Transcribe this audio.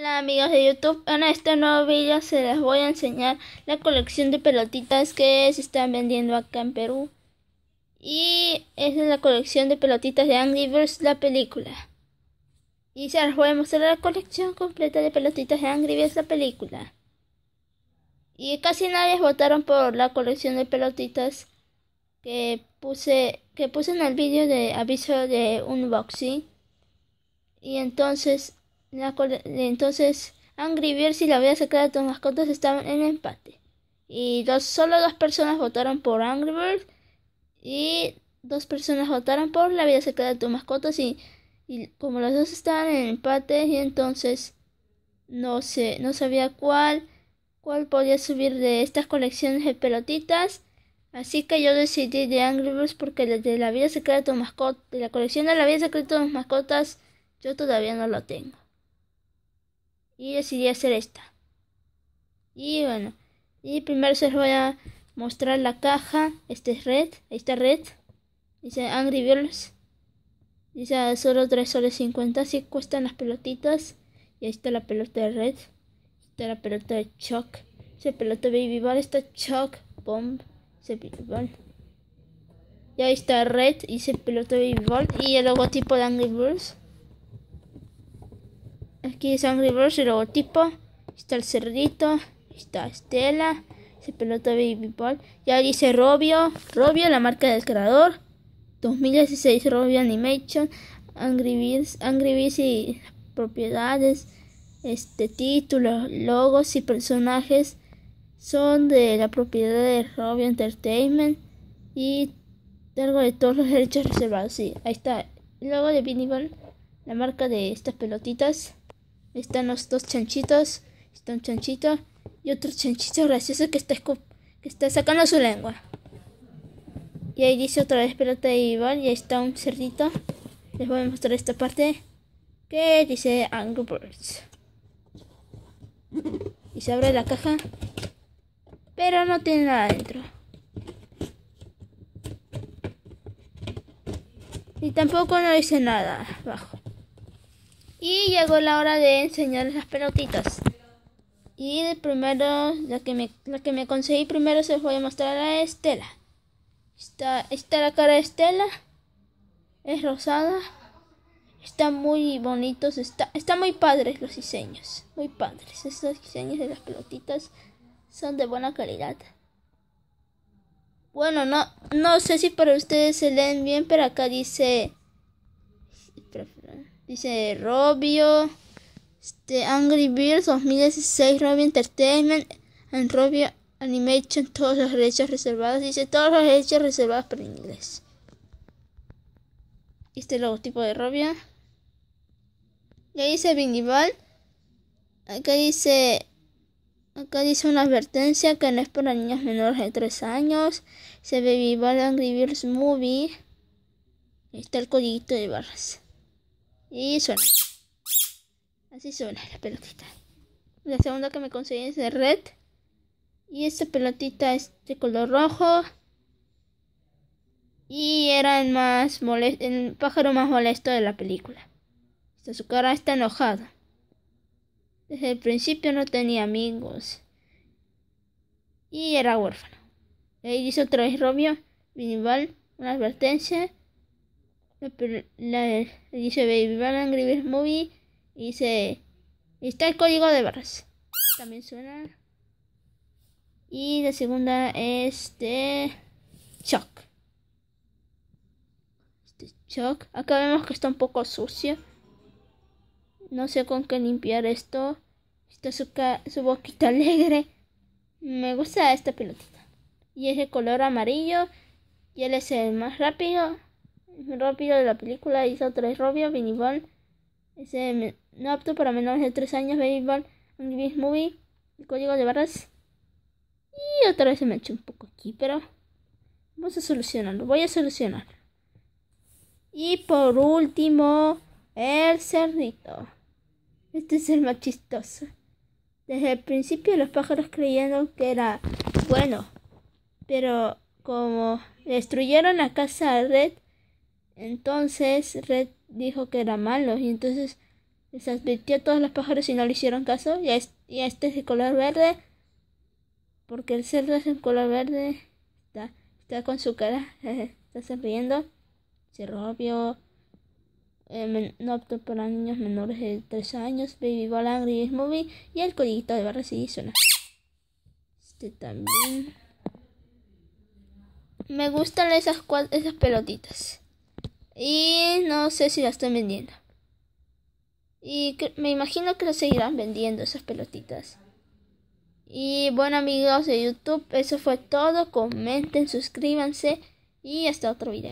Hola amigos de YouTube, en este nuevo video se les voy a enseñar la colección de pelotitas que se están vendiendo acá en Perú. Y es la colección de pelotitas de Angry Birds, la película. Y se les voy a mostrar la colección completa de pelotitas de Angry Birds, la película. Y casi nadie votaron por la colección de pelotitas que puse, que puse en el video de aviso de unboxing. Y entonces entonces, Angry Birds y la vida secreta de tus mascotas estaban en empate. Y dos, solo dos personas votaron por Angry Birds y dos personas votaron por la vida secreta de tus mascotas y, como las dos estaban en empate y entonces no sé, no sabía cuál cuál podía subir de estas colecciones de pelotitas. Así que yo decidí de Angry Birds porque de la vida secreta de tu Mascotas de la colección de la vida secreta de tus mascotas, yo todavía no la tengo y decidí hacer esta y bueno y primero se les voy a mostrar la caja este es red esta red dice Angry Birds dice solo 3 soles 50 así cuestan las pelotitas y ahí está la pelota de red está la pelota de Chuck se pelota de Baby Ball está Chuck Bomb Baby Ball y ahí está Red y ese pelota de Baby Ball y el logotipo de Angry Birds Aquí es Angry Birds, el logotipo. Está el cerdito. Está Estela. Se pelota Baby Ball. Ya dice Robio. Robio, la marca del creador. 2016 Robio Animation. Angry Birds, Angry Birds y propiedades. Este título, logos y personajes son de la propiedad de Robio Entertainment y algo de todos los derechos reservados. Sí, ahí está. logo de Ball. la marca de estas pelotitas. Están los dos chanchitos. Está un chanchito y otro chanchito gracioso que está, que está sacando su lengua. Y ahí dice otra vez pelota de igual y ahí está un cerdito. Les voy a mostrar esta parte que dice Angry Birds. Y se abre la caja, pero no tiene nada dentro. Y tampoco no dice nada abajo. Y llegó la hora de enseñarles las pelotitas. Y de primero, la que, me, que me conseguí primero se los voy a mostrar a Estela. Está, está la cara de Estela. Es rosada. Está muy bonitos. Está, están muy padres los diseños. Muy padres. Estos diseños de las pelotitas son de buena calidad. Bueno, no, no sé si para ustedes se leen bien, pero acá dice Dice Robio. Este, Angry Birds 2016, Robio Entertainment, and Robio Animation, todos los derechos reservados. Dice todos los derechos reservados para inglés. Este es el logotipo de Robio. Ya dice Vinival. Acá dice. Acá dice una advertencia que no es para niños menores de 3 años. Se ve Ball Angry Birds Movie. Ahí está el codiguito de barras. Y suena. Así suena la pelotita. La segunda que me conseguí es de red. Y esta pelotita es de color rojo. Y era el, más el pájaro más molesto de la película. Hasta su cara está enojada. Desde el principio no tenía amigos. Y era huérfano. ahí dice otra vez Romeo una advertencia la, dice Baby Van Grievous Movie y dice está el código de barras también suena y la segunda es de Shock este Shock acá vemos que está un poco sucio no sé con qué limpiar esto está su, su boquita alegre me gusta esta pelotita y es de color amarillo y él es el más rápido rápido de la película hizo tres Robio, Ball, ese no apto para menores de 3 años, Ball, Angry Movie, el código de barras. Y otra vez se me echó un poco aquí, pero vamos a solucionarlo, voy a solucionar. Y por último, el cerdito. Este es el más chistoso. Desde el principio los pájaros creyeron que era bueno, pero como destruyeron la casa de Red, entonces Red dijo que era malo y entonces les advirtió a todos los pájaros y no le hicieron caso. Y este, es de color verde porque el cerdo es de color verde. Está, con su cara, está sonriendo. se obvio. Eh, no optó para niños menores de 3 años, Baby Ball Angry Movie y el codiguito de barras y suena. Este también. Me gustan esas, esas pelotitas. Y no sé si la están vendiendo. Y me imagino que lo seguirán vendiendo esas pelotitas. Y bueno amigos de YouTube, eso fue todo. Comenten, suscríbanse y hasta otro video.